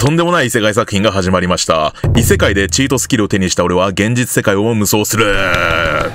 とんでもない異世界作品が始まりました。異世界でチートスキルを手にした俺は現実世界を無双する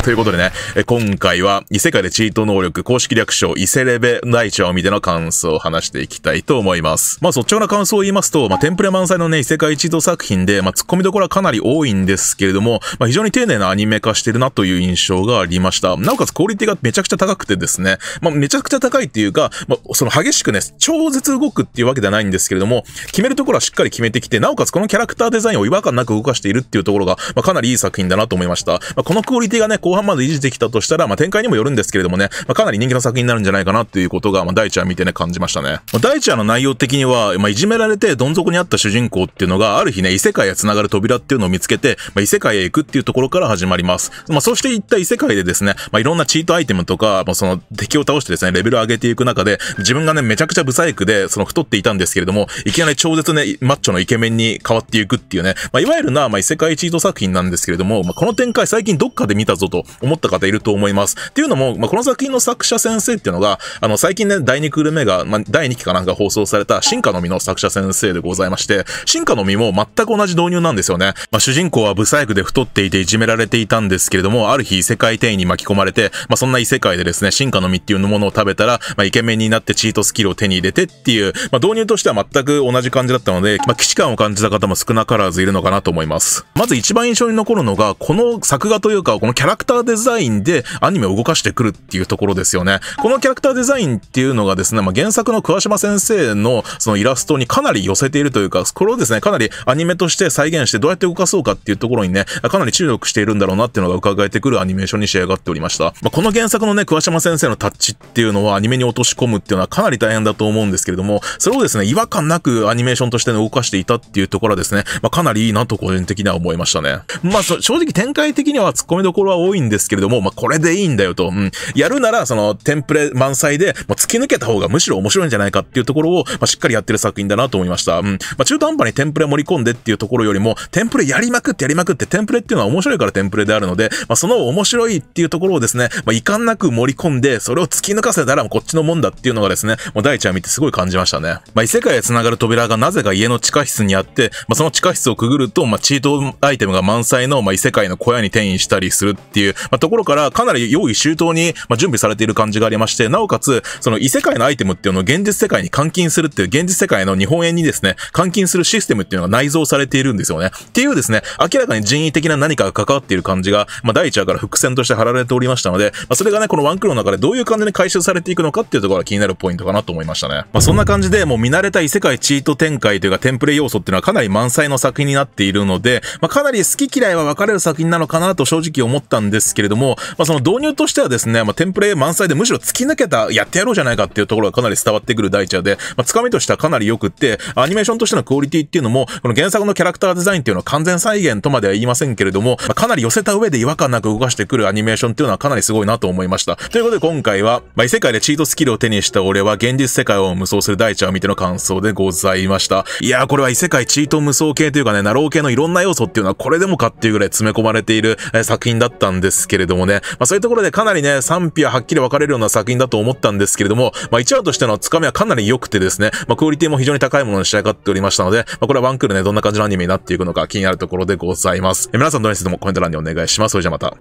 ということでね、今回は異世界でチート能力公式略称異世レベ第1話を見ての感想を話していきたいと思います。まあ率直な感想を言いますと、まあテンプレ満載のね、異世界チート作品で、まあ突っ込みどころはかなり多いんですけれども、まあ非常に丁寧なアニメ化してるなという印象がありました。なおかつクオリティがめちゃくちゃ高くてですね、まあめちゃくちゃ高いっていうか、まあその激しくね、超絶動くっていうわけではないんですけれども、決めるところはしっかり決めてきて、なおかつこのキャラクターデザインを違和感なく動かしているっていうところが、まあ、かなりいい作品だなと思いました。まあ、このクオリティがね、後半まで維持できたとしたら、まあ、展開にもよるんですけれどもね、まあ、かなり人気の作品になるんじゃないかなっていうことが、まあ、第一話見てね、感じましたね。まあ、第一話の内容的には、まあ、いじめられてどん底にあった主人公っていうのが、ある日ね、異世界へ繋がる扉っていうのを見つけて、まあ、異世界へ行くっていうところから始まります。まあ、そして行った異世界でですね、まあ、いろんなチートアイテムとか、まあ、その敵を倒してですね、レベルを上げていく中で、自分がね、めちゃくちゃブサイクで、その太っていたんですけれども、いきなり超絶ね、マッチョのイケメンに変わっていくっていうね、まあ、いわゆるな、まあ、異世界チート作品なんですけれども、まあ、この展開最近どっかで見たぞと思った方いると思います。っていうのも、まあ、この作品の作者先生っていうのが、あの、最近ね、第2クール目が、まあ、第2期かなんか放送された進化の実の作者先生でございまして、進化の実も全く同じ導入なんですよね。まあ、主人公は不細工で太っていていじめられていたんですけれども、ある日異世界転移に巻き込まれて、まあ、そんな異世界でですね、進化の実っていうものを食べたら、まあ、イケメンになってチートスキルを手に入れてっていう、まあ、導入としては全く同じ感じだったので、で、まあ、既視感を感じた方も少なからずいるのかなと思います。まず一番印象に残るのが、この作画というか、このキャラクターデザインでアニメを動かしてくるっていうところですよね。このキャラクターデザインっていうのがですね、まあ、原作の桑島先生のそのイラストにかなり寄せているというか、これをですね、かなりアニメとして再現してどうやって動かそうかっていうところにね、かなり注力しているんだろうなっていうのが伺えてくるアニメーションに仕上がっておりました。まあ、この原作のね、桑島先生のタッチっていうのはアニメに落とし込むっていうのはかなり大変だと思うんですけれども、それをですね、違和感なくアニメーションとして、動かしていたっていうところはですね、まあ、かなりいいなと個人的には思いましたね。まあ、正直展開的には突っ込みどころは多いんですけれども、まあ、これでいいんだよと。うん。やるなら、その、テンプレ満載で、も突き抜けた方がむしろ面白いんじゃないかっていうところを、まあ、しっかりやってる作品だなと思いました。うん。まあ、中途半端にテンプレ盛り込んでっていうところよりも、テンプレやりまくってやりまくって、テンプレっていうのは面白いからテンプレであるので、まあ、その面白いっていうところをですね、まあ、遺憾なく盛り込んで、それを突き抜かせたらこっちのもんだっていうのがですね、もう第一話見てすごい感じましたね。まあ、異世界へ繋がる扉がなぜか家のの地下室にあって、まあ、その地下室をくぐると、まあ、チートアイテムが満載の、まあ、異世界の小屋に転移したりするっていう、まあ、ところから、かなり用意周到に、まあ、準備されている感じがありまして、なおかつ、その異世界のアイテムっていうのを現実世界に監禁するっていう、現実世界の日本円にですね、監禁するシステムっていうのが内蔵されているんですよね。っていうですね、明らかに人為的な何かが関わっている感じが、まあ、第1話から伏線として貼られておりましたので、まあ、それがね、このワンクロの中でどういう感じに回収されていくのかっていうところが気になるポイントかなと思いましたね。まあ、そんな感じで、もう見慣れた異世界チート展開というかテンプレ要素っていうのはかなり満載の作品になっているので、まあ、かなり好き嫌いは分かれる作品なのかなと正直思ったんですけれども、まあ、その導入としてはですね、まあ、テンプレ満載でむしろ突き抜けた、やってやろうじゃないかっていうところがかなり伝わってくる第一話で、まあ、つかみとしてはかなり良くって、アニメーションとしてのクオリティっていうのも、この原作のキャラクターデザインっていうのは完全再現とまでは言いませんけれども、まあ、かなり寄せた上で違和感なく動かしてくるアニメーションっていうのはかなりすごいなと思いました。ということで今回は、まあ、異世界でチートスキルを手にした俺は現実世界を無双する大一を見ての感想でございました。いやーこれは異世界チート無双系というかね、ナロー系のいろんな要素っていうのはこれでもかっていうぐらい詰め込まれている、え作品だったんですけれどもね、まあそういうところでかなりね、賛否ははっきり分かれるような作品だと思ったんですけれども、まあ1話としてのつかみはかなり良くてですね、まあクオリティも非常に高いものに仕上がっておりましたので、まあこれはワンクールね、どんな感じのアニメになっていくのか気になるところでございます。え皆さんどうにしてもコメント欄にお願いします。それじゃまた。